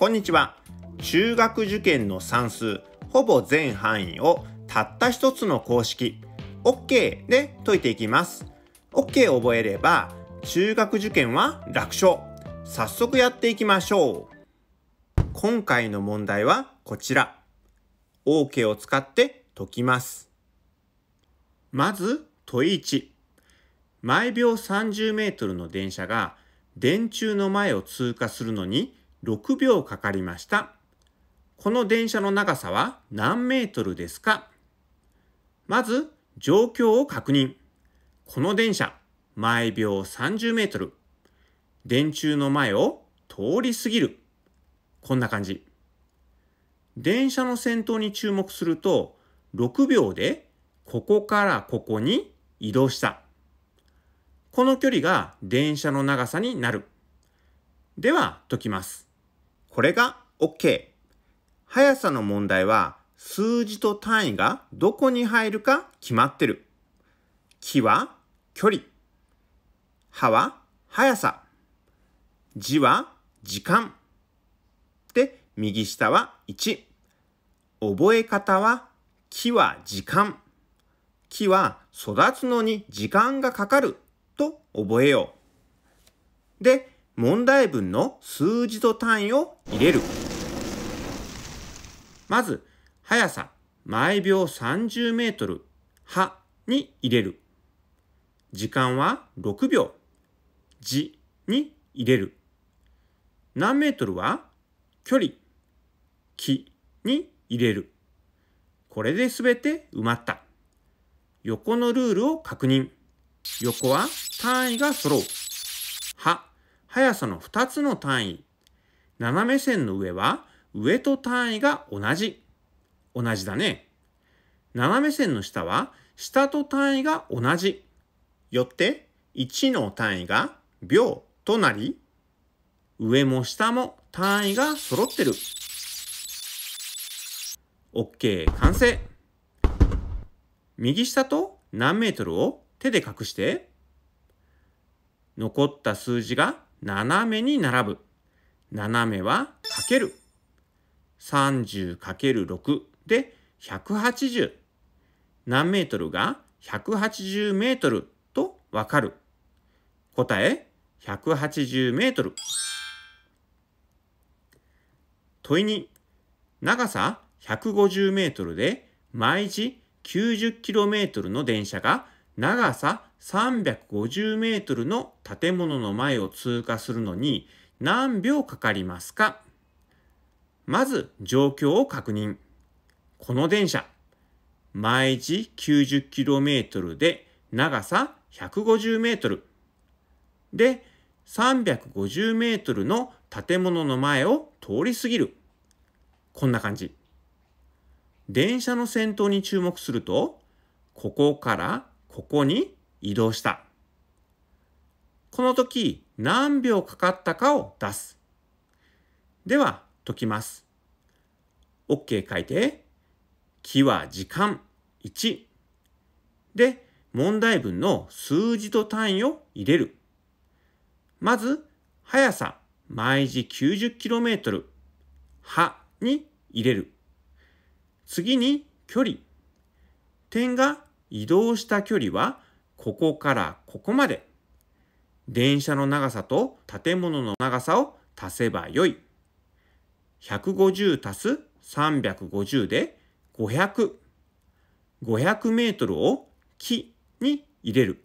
こんにちは。中学受験の算数、ほぼ全範囲をたった一つの公式、OK で解いていきます。OK を覚えれば、中学受験は楽勝。早速やっていきましょう。今回の問題はこちら。OK を使って解きます。まず、問1。毎秒30メートルの電車が電柱の前を通過するのに6秒かかりました。この電車の長さは何メートルですかまず、状況を確認。この電車、毎秒30メートル。電柱の前を通り過ぎる。こんな感じ。電車の先頭に注目すると、6秒でここからここに移動した。この距離が電車の長さになる。では、解きます。これが OK。速さの問題は数字と単位がどこに入るか決まってる。木は距離。葉は速さ。字は時間。で、右下は1。覚え方は木は時間。木は育つのに時間がかかると覚えよう。で、問題文の数字と単位を入れる。まず、速さ、毎秒30メートル、はに入れる。時間は6秒、じに入れる。何メートルは距離、きに入れる。これで全て埋まった。横のルールを確認。横は単位が揃う。速さの2つの単位、斜め線の上は上と単位が同じ。同じだね。斜め線の下は下と単位が同じ。よって1の単位が秒となり、上も下も単位が揃ってる。OK、完成。右下と何メートルを手で隠して、残った数字が斜めに並ぶ。斜めはかける。30×6 で180。何メートルが180メートルとわかる。答え180メートル。問いに、長さ150メートルで毎時90キロメートルの電車が長さ350メートルの建物の前を通過するのに何秒かかりますかまず状況を確認。この電車、毎時9 0トルで長さ1 5 0ル。で3 5 0ルの建物の前を通り過ぎる。こんな感じ。電車の先頭に注目すると、ここからここに移動した。この時何秒かかったかを出す。では解きます。OK 書いて、木は時間1。で、問題文の数字と単位を入れる。まず、速さ毎時 90km はに入れる。次に距離。点が移動した距離はここからここまで、電車の長さと建物の長さを足せばよい。150足す350で500。500メートルを木に入れる。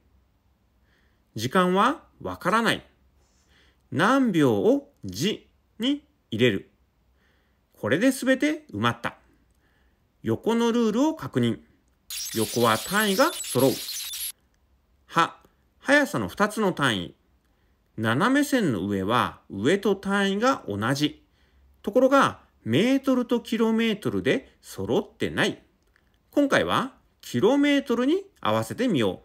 時間はわからない。何秒を字に入れる。これで全て埋まった。横のルールを確認。横は単位が揃う。は、速さの2つの単位。斜め線の上は上と単位が同じ。ところが、メートルとキロメートルで揃ってない。今回は、キロメートルに合わせてみよ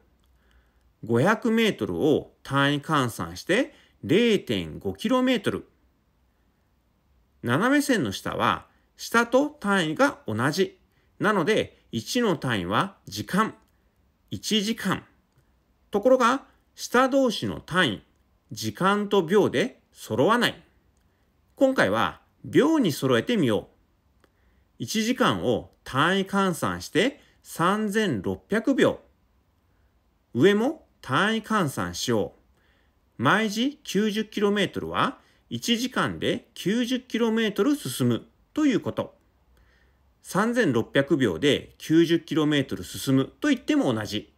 う。500メートルを単位換算して0.5キロメートル。斜め線の下は、下と単位が同じ。なので、1の単位は時間。1時間。ところが、下同士の単位、時間と秒で揃わない。今回は秒に揃えてみよう。1時間を単位換算して3600秒。上も単位換算しよう。毎時 90km は1時間で 90km 進むということ。3600秒で 90km 進むと言っても同じ。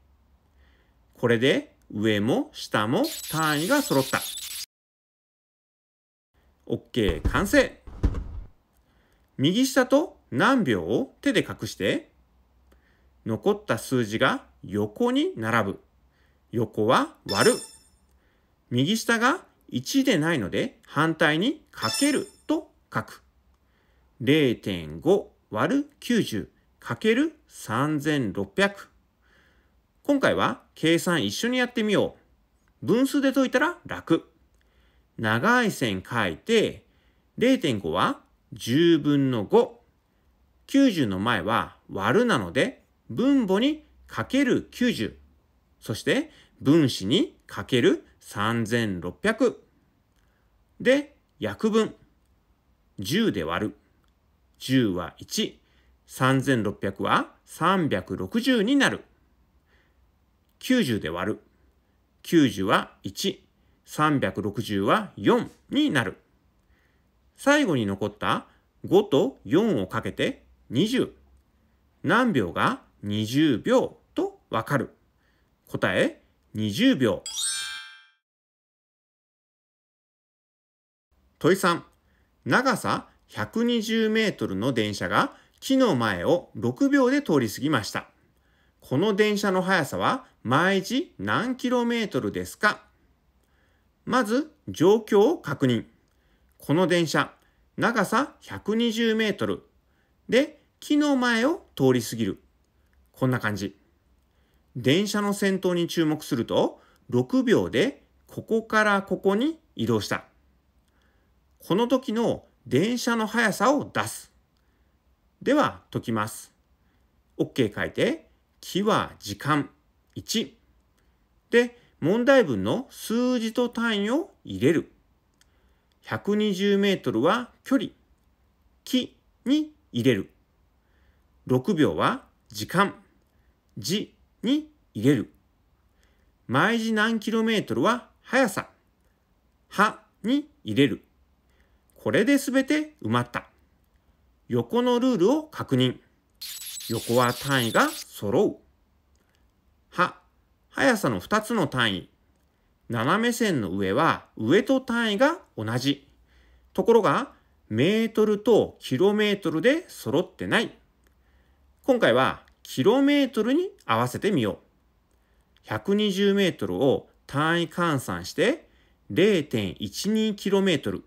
これで上も下も単位が揃った。OK 完成右下と何秒を手で隠して残った数字が横に並ぶ。横は割る。右下が1でないので反対にかけると書く。0.5割る90かける3600。今回は計算一緒にやってみよう。分数で解いたら楽。長い線書いて、0.5は10分の5。90の前は割るなので、分母にかける90。そして、分子にかける3600。で、約分。10で割る。10は1。3600は360になる。90で割る。90は1、360は4になる。最後に残った5と4をかけて20。何秒が20秒とわかる。答え20秒。問い3。長さ120メートルの電車が木の前を6秒で通り過ぎました。この電車の速さは毎時何キロメートルですかまず状況を確認。この電車、長さ120メートルで木の前を通り過ぎる。こんな感じ。電車の先頭に注目すると、6秒でここからここに移動した。この時の電車の速さを出す。では、解きます。OK 書いて、木は時間1で問題文の数字と単位を入れる 120m は距離木に入れる6秒は時間時に入れる毎時何 km は速さはに入れるこれで全て埋まった横のルールを確認横は単位が揃う。は、速さの2つの単位。斜め線の上は上と単位が同じ。ところが、メートルとキロメートルで揃ってない。今回は、キロメートルに合わせてみよう。120メートルを単位換算して、0 1 2トル。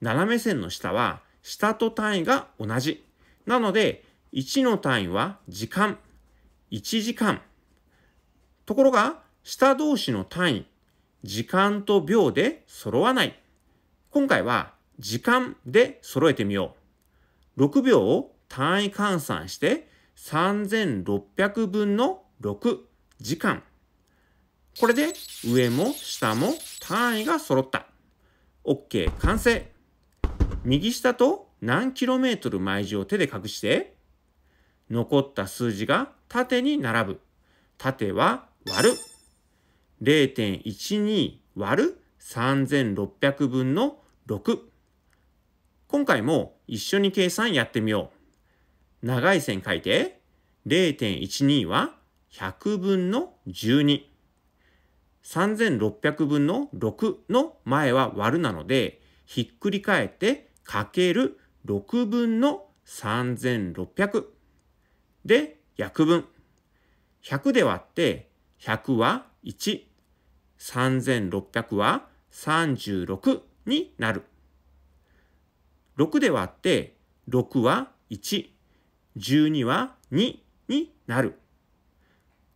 斜め線の下は、下と単位が同じ。なので、1の単位は時間、1時間。ところが、下同士の単位、時間と秒で揃わない。今回は時間で揃えてみよう。6秒を単位換算して3600分の6時間。これで上も下も単位が揃った。OK 完成。右下と何キロメートル毎時を手で隠して残った数字が縦に並ぶ。縦は割る。0.12割る3600分の6。今回も一緒に計算やってみよう。長い線書いて、0.12は100分の12。3600分の6の前は割るなので、ひっくり返ってかける6分の3600。で、約分。100で割って、100は1、3600は36になる。6で割って、6は1、12は2になる。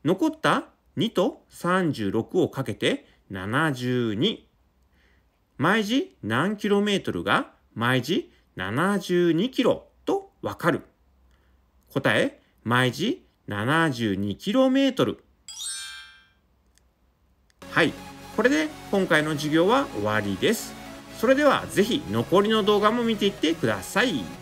残った2と36をかけて72。毎時何キロメートルが毎時72キロとわかる。答え毎時 72km。はい。これで今回の授業は終わりです。それではぜひ残りの動画も見ていってください。